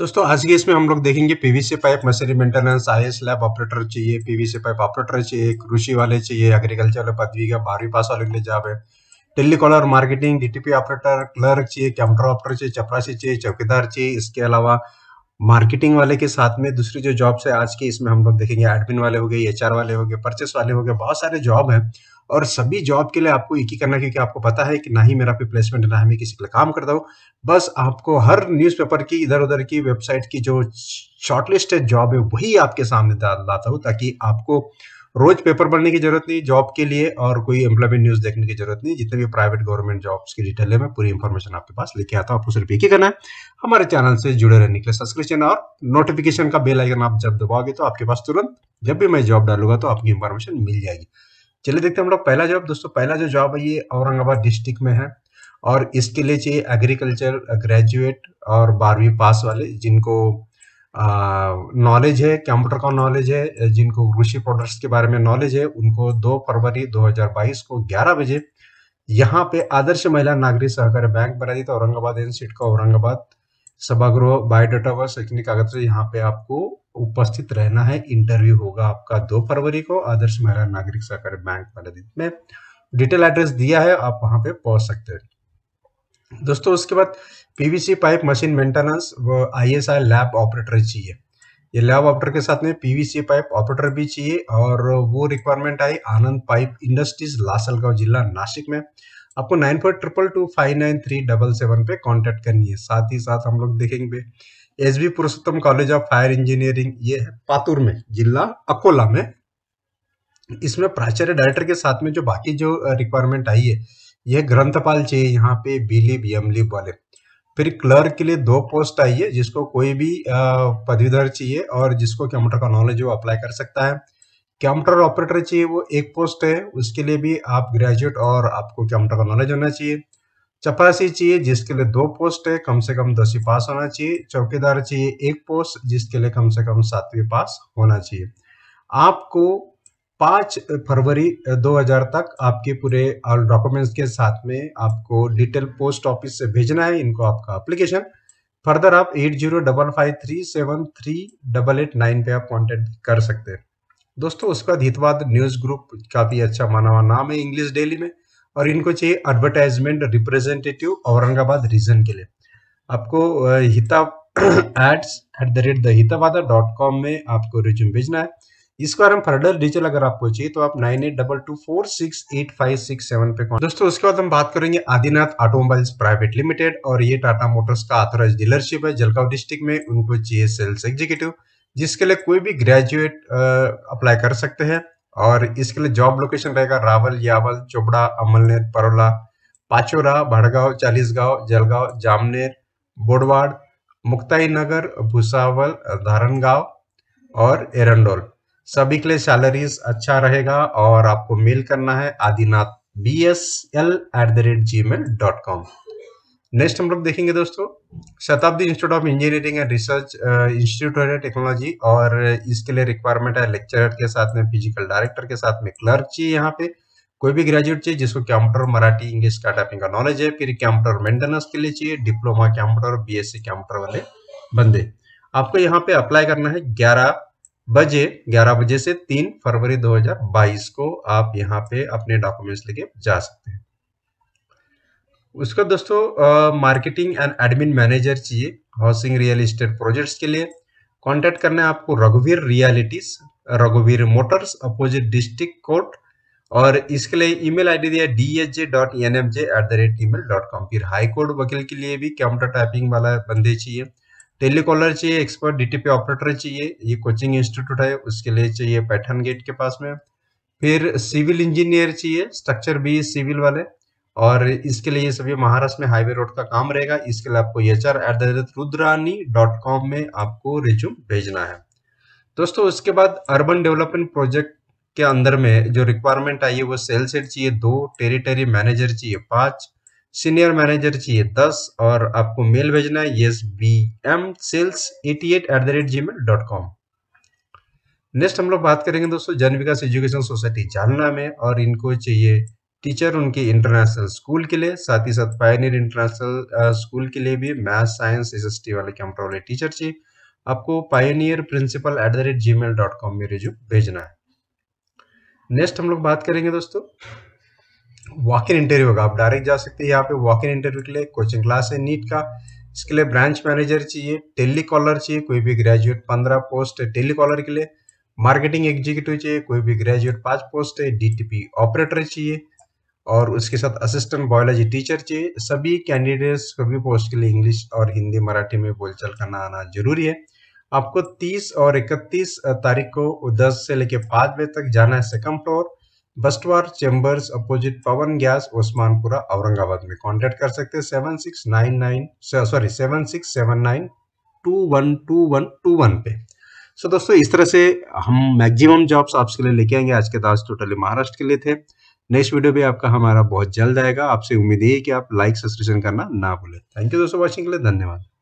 दोस्तों आज के इसमें हम लोग देखेंगे PVC pipe machinery maintenance I S lab operator चाहिए पीवीसी पाइप ऑपरेटर चाहिए कृषि वाले चाहिए एग्रीकल्चर वाले पदवी का बारहवीं पास वाले के लिए जॉब है caller marketing DTP operator clerk चाहिए कैमरा ऑपरेटर चाहिए चपरासी चाहिए चौकीदार चाहिए इसके अलावा मार्केटिंग वाले के साथ में दूसरी जो जॉब्स है आज के इसमें हम लोग देखेंगे एडमिन वाले हो गए एच वाले हो गए परचेस वाले हो गए बहुत सारे जॉब हैं और सभी जॉब के लिए आपको एक ही करना क्योंकि आपको पता है कि ना ही मेरा पे प्लेसमेंट ना ही मैं किसी के लिए काम करता हूँ बस आपको हर न्यूज़पेपर की इधर उधर की वेबसाइट की जो शॉर्टलिस्टेड जॉब है वही आपके सामने लाता हूँ ताकि आपको रोज पेपर पढ़ने की जरूरत नहीं जॉब के लिए और कोई एम्प्लॉयमेंट न्यूज देखने की जरूरत नहीं जितने भी प्राइवेट गवर्नमेंट जॉब्स की डिटेल है मैं पूरी इन्फॉर्मेशन आपके पास लेके आता हूँ आपको सिर्फ एक ही करना है हमारे चैनल से जुड़े रहने के लिए सब्सक्रिप्शन और नोटिफिकेशन का बेल आइकन आप जब दबाओगे तो आपके पास तुरंत जब भी मैं जॉब डालूंगा तो आपकी इन्फॉर्मेशन मिल जाएगी चलिए देखते हैं हम लोग पहला जॉब दोस्तों पहला जो जॉब है ये औरंगाबाद डिस्ट्रिक्ट में है और इसके लिए चाहिए एग्रीकल्चर ग्रेजुएट और बारहवीं पास वाले जिनको नॉलेज है कंप्यूटर का नॉलेज है जिनको कृषि प्रोडक्ट्स के बारे में नॉलेज है उनको 2 फरवरी 2022 को 11 बजे यहाँ पे आदर्श महिला नागरिक सहकारी बैंक बराजित औरंगाबाद एन सीट का औरंगाबाद सभागृह बायोडाटा व शैक्षणिक कागज यहाँ पे आपको उपस्थित रहना है इंटरव्यू होगा आपका दो फरवरी को आदर्श महिला नागरिक सहकारी बैंक बराजीत में डिटेल एड्रेस दिया है आप वहाँ पे पहुंच सकते हैं दोस्तों उसके बाद पीवीसी पाइप मशीन मेंटेनेंस व आईएसआई लैब ऑपरेटर चाहिए ये लैब ऑपरेटर के साथ में पीवीसी पाइप ऑपरेटर भी चाहिए और वो requirement I Anand pipe industries Lasalgaon जिला नासिक में आपको nine four triple two five nine three double seven पे कॉन्टेक्ट करनी है साथ ही साथ हम लोग देखेंगे S B Purushottam college of fire engineering ये है पातुर में जिला अकोला में इसमें प्राचार्य डायरेक्टर के साथ में जो बाकी जो रिक्वायरमेंट आई है ये ग्रंथपाल चाहिए यहाँ पे बीलिप यमलिप वाले फिर क्लर्क के लिए दो पोस्ट आई है जिसको कोई भी पदवीधर चाहिए और जिसको कंप्यूटर का नॉलेज वो अप्लाई कर सकता है कंप्यूटर ऑपरेटर चाहिए वो एक पोस्ट है उसके लिए भी आप ग्रेजुएट और आपको कंप्यूटर का नॉलेज होना चाहिए चपरासी चाहिए जिसके लिए दो पोस्ट है कम से कम दसवीं पास होना चाहिए चौकीदार चाहिए एक पोस्ट जिसके लिए कम से कम सातवीं पास होना चाहिए आपको पांच फरवरी 2000 तक आपके पूरे डॉक्यूमेंट्स के साथ में आपको डिटेल पोस्ट ऑफिस से भेजना है इनको आपका एप्लीकेशन फर्दर आप eight zero double five three seven three double eight nine पे आप कॉन्टेक्ट कर सकते हैं दोस्तों उसके बाद हितवाद न्यूज़ ग्रुप काफ़ी अच्छा माना हुआ नाम है इंग्लिश डेली में और इनको चाहिए एडवर्टाइजमेंट रिप्रेजेंटेटिव औरंगाबाद रीजन के लिए आपको हिता एट्स at the rate the Hitavada dot com में आपको रिज्यूम भेजना है इसको अगर हम फर्दर डिटेल अगर आपको चाहिए तो आप nine eight double two four six eight five six seven पे कॉल दोस्तों उसके बाद हम बात करेंगे आदिनाथ ऑटोमोबाइल्स प्राइवेट लिमिटेड और ये टाटा मोटर्स का ऑथोराइज डीलरशिप है जलगांव डिस्ट्रिक्ट में उनको चाहिए सेल्स एग्जीक्यूटिव जिसके लिए कोई भी ग्रेजुएट अप्लाई कर सकते हैं और इसके लिए जॉब लोकेशन रहेगा रावल यावल चोपड़ा अमलनेर परोला पाचोरा भड़गांव चालीसगांव जलगांव जामनेर बोडवाड़ मुक्ताई नगर भुसावल धारणगांव और एरंडोल सभी के लिए सैलरीज अच्छा रहेगा और आपको मेल करना है Adinath B S L at the rate G mail dot com next हम लोग देखेंगे दोस्तों Shatabdi institute of engineering and research institute है टेक्नोलॉजी और इसके लिए रिक्वायरमेंट है लेक्चरर के साथ में फिजिकल डायरेक्टर के साथ में क्लर्क चाहिए यहाँ पे कोई भी ग्रेजुएट चाहिए जिसको कंप्यूटर मराठी इंग्लिश का टाइपिंग का नॉलेज है फिर कंप्यूटर मेंटेनेंस के लिए चाहिए diploma computer B S C computer वाले बंदे आपको यहाँ पे अप्लाई करना है ग्यारह बजे 11 बजे से 3 फरवरी 2022 को आप यहाँ पे अपने डॉक्यूमेंट्स लेके जा सकते हैं उसका दोस्तों मार्केटिंग एंड एडमिन मैनेजर चाहिए हाउसिंग रियल इस्टेट प्रोजेक्ट्स के लिए कांटेक्ट करना है आपको रघुवीर रियलिटीज रघुवीर मोटर्स अपोजिट डिस्ट्रिक्ट कोर्ट और इसके लिए ईमेल आईडी दिया D H J dot N M J at the rate E mail dot com फिर हाईकोर्ट वकील के लिए भी काउंटर टाइपिंग वाला बंदे चाहिए टेलीकॉलर चाहिए एक्सपर्ट डीटीपी ऑपरेटर चाहिए ये कोचिंग इंस्टीट्यूट है उसके लिए चाहिए पैठन गेट के पास में फिर सिविल इंजीनियर चाहिए स्ट्रक्चर भी सिविल वाले और इसके लिए सभी महाराष्ट्र में हाईवे रोड का काम रहेगा इसके लिए आपको H R at the rate Rudrani dot com में आपको रिज्यूम भेजना है दोस्तों उसके बाद अर्बन डेवलपमेंट प्रोजेक्ट के अंदर में जो रिक्वायरमेंट आई है वो सेल्स हेड चाहिए दो टेरिटरी मैनेजर चाहिए पांच सीनियर मैनेजर चाहिए दस और आपको मेल भेजना है S B M sales at at at the rate G mail dot com next हम लोग बात करेंगे दोस्तों जन विकास एजुकेशन सोसाइटी जालना में और इनको चाहिए टीचर उनके इंटरनेशनल स्कूल के लिए साथ ही साथ पायनियर इंटरनेशनल स्कूल के लिए भी math science S S T वाले कैंपर वाले टीचर चाहिए आपको pioneer principal at the rate G mail dot com में रिज्यूम भेजना है नेक्स्ट हम लोग बात करेंगे दोस्तों वॉक इन इंटरव्यू होगा आप डायरेक्ट जा सकते हैं यहाँ पे वॉक इन इंटरव्यू के लिए कोचिंग क्लास है नीट का इसके लिए ब्रांच मैनेजर चाहिए टेलीकॉलर चाहिए कोई भी ग्रेजुएट पंद्रह पोस्ट है टेलीकॉलर के लिए मार्केटिंग एग्जीक्यूटिव चाहिए कोई भी ग्रेजुएट पांच पोस्ट है डीटीपी ऑपरेटर चाहिए और उसके साथ असिस्टेंट बायोलॉजी टीचर चाहिए सभी कैंडिडेट्स को भी पोस्ट के लिए इंग्लिश और हिंदी मराठी में बोलचाल करना आना जरूरी है आपको 30 और 31 तारीख को 10 से लेकर पाँच बजे तक जाना है सेकंड फ्लोर बस्टवार chambers opposite Pawan gas Osmanpura Aurangabad में कांटेक्ट कर सकते हैं seven six nine nine sorry seven six seven nine two one two one two one पे सो so, दोस्तों इस तरह से हम मैक्सिमम जॉब्स आपके लिए लेके आएंगे आज के दास टोटली महाराष्ट्र के लिए थे नेक्स्ट वीडियो भी आपका हमारा बहुत जल्द आएगा आपसे उम्मीद है कि आप लाइक सब्सक्रिप्शन करना ना भूलें थैंक यू दोस्तों वॉचिंग के लिए धन्यवाद